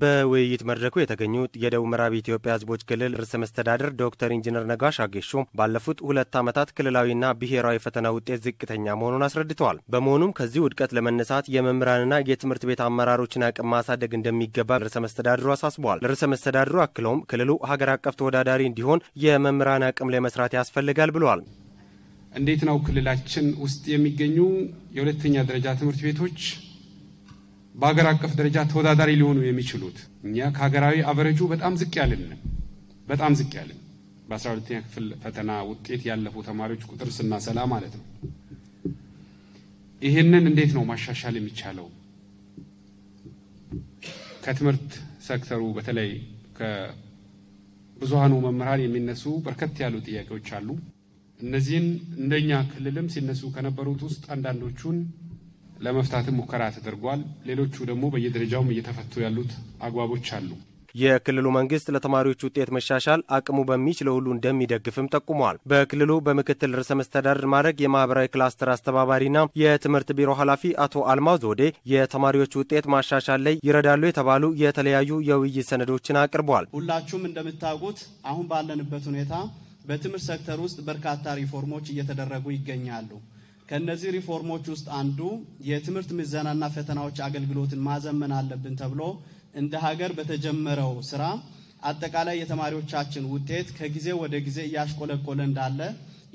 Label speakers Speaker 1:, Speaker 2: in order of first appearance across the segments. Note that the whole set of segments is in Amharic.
Speaker 1: በውይይት መድረኩ የተገኙት የደቡብ ምዕራብ ኢትዮጵያ ሕዝቦች ክልል ርዕሰ መስተዳድር ዶክተር ኢንጂነር ነጋሽ አጌሾ ባለፉት ሁለት ዓመታት ክልላዊና ብሔራዊ ፈተና ውጤት ዝቅተኛ መሆኑን አስረድተዋል። በመሆኑም ከዚህ ውድቀት ለመነሳት የመምህራንና የትምህርት ቤት አመራሮችን አቅም ማሳደግ እንደሚገባ ርዕሰ መስተዳድሩ አሳስበዋል። ርዕሰ መስተዳድሩ አክለውም ክልሉ ሀገር አቀፍ ተወዳዳሪ እንዲሆን የመምህራን አቅም ላይ መስራት ያስፈልጋል ብለዋል።
Speaker 2: እንዴት ነው ክልላችን ውስጥ የሚገኙ የሁለተኛ ደረጃ ትምህርት ቤቶች በሀገር አቀፍ ደረጃ ተወዳዳሪ ሊሆኑ የሚችሉት። እኛ ከሀገራዊ አቨሬጁ በጣም ዝቅ ያልን በጣም ዝቅ ያለን በ12ኛ ክፍል ፈተና ውጤት ያለፉ ተማሪዎች ቁጥር ስናሰላ ማለት ነው። ይህንን እንዴት ነው ማሻሻል የሚቻለው? ከትምህርት ሴክተሩ በተለይ ከብዙሃኑ መምህራን የሚነሱ በርከት ያሉ ጥያቄዎች አሉ። እነዚህን እንደኛ ክልልም ሲነሱ ከነበሩት
Speaker 1: ውስጥ አንዳንዶቹን
Speaker 2: ለመፍታትም ሙከራ ተደርጓል። ሌሎቹ ደግሞ በየደረጃውም እየተፈቱ ያሉት አግባቦች አሉ።
Speaker 1: የክልሉ መንግስት ለተማሪዎች ውጤት መሻሻል አቅሙ በሚችለው ሁሉ እንደሚደግፍም ጠቁመዋል። በክልሉ በምክትል ርዕሰ መስተዳድር ማድረግ የማህበራዊ ክላስተር አስተባባሪና የትምህርት ቢሮ ኃላፊ አቶ አልማዝ ወዴ የተማሪዎች ውጤት ማሻሻል ላይ ይረዳሉ የተባሉ የተለያዩ የውይይት ሰነዶችን አቅርቧል።
Speaker 3: ሁላችሁም እንደምታውቁት አሁን ባለንበት ሁኔታ በትምህርት ሴክተር ውስጥ በርካታ ሪፎርሞች እየተደረጉ ይገኛሉ። ከነዚህ ሪፎርሞች ውስጥ አንዱ የትምህርት ምዘናና ፈተናዎች አገልግሎትን ማዘመን አለብን ተብሎ እንደ ሀገር በተጀመረው ስራ አጠቃላይ የተማሪዎቻችን ውጤት ከጊዜ ወደ ጊዜ እያሽቆለቆለ እንዳለ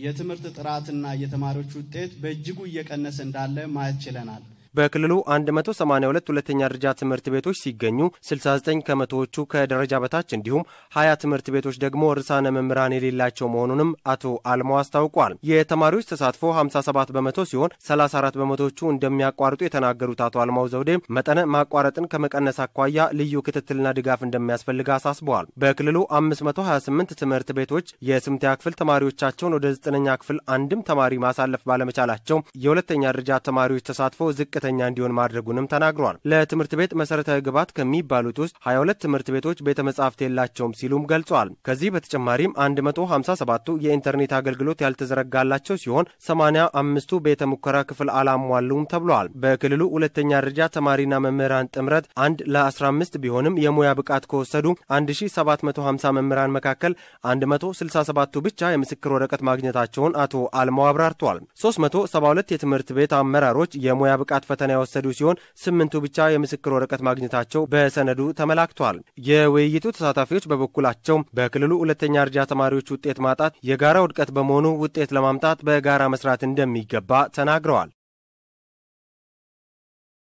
Speaker 3: የትምህርት ጥራትና የተማሪዎች ውጤት በእጅጉ እየቀነሰ እንዳለ ማየት ችለናል።
Speaker 1: በክልሉ 182 ሁለተኛ ደረጃ ትምህርት ቤቶች ሲገኙ 69 ከመቶዎቹ ከደረጃ በታች እንዲሁም 20 ትምህርት ቤቶች ደግሞ ርዕሳነ መምህራን የሌላቸው መሆኑንም አቶ አልማው አስታውቋል። የተማሪዎች ተሳትፎ 57 በመቶ ሲሆን 34 በመቶዎቹ እንደሚያቋርጡ የተናገሩት አቶ አልማው ዘውዴ መጠነ ማቋረጥን ከመቀነስ አኳያ ልዩ ክትትልና ድጋፍ እንደሚያስፈልግ አሳስበዋል። በክልሉ 528 ትምህርት ቤቶች የስምንተኛ ክፍል ተማሪዎቻቸውን ወደ ዘጠነኛ ክፍል አንድም ተማሪ ማሳለፍ ባለመቻላቸው የሁለተኛ ደረጃ ተማሪዎች ተሳትፎ ዝቅ ዝቅተኛ እንዲሆን ማድረጉንም ተናግሯል። ለትምህርት ቤት መሰረታዊ ግብዓት ከሚባሉት ውስጥ 22 ትምህርት ቤቶች ቤተ መጻሕፍት የላቸውም ሲሉም ገልጿል። ከዚህ በተጨማሪም 157ቱ የኢንተርኔት አገልግሎት ያልተዘረጋላቸው ሲሆን 85ቱ ቤተ ሙከራ ክፍል አላሟሉም ተብሏል። በክልሉ ሁለተኛ ደረጃ ተማሪና መምህራን ጥምረት አንድ ለ15 ቢሆንም የሙያ ብቃት ከወሰዱ 1750 መምህራን መካከል 167ቱ ብቻ የምስክር ወረቀት ማግኘታቸውን አቶ አልማው አብራርተዋል። 372 የትምህርት ቤት አመራሮች የሙያ ብቃት ፈተና የወሰዱ ሲሆን ስምንቱ ብቻ የምስክር ወረቀት ማግኘታቸው በሰነዱ ተመላክቷል። የውይይቱ ተሳታፊዎች በበኩላቸው በክልሉ ሁለተኛ ደረጃ ተማሪዎች ውጤት ማጣት የጋራ ውድቀት በመሆኑ ውጤት ለማምጣት በጋራ መስራት እንደሚገባ ተናግረዋል።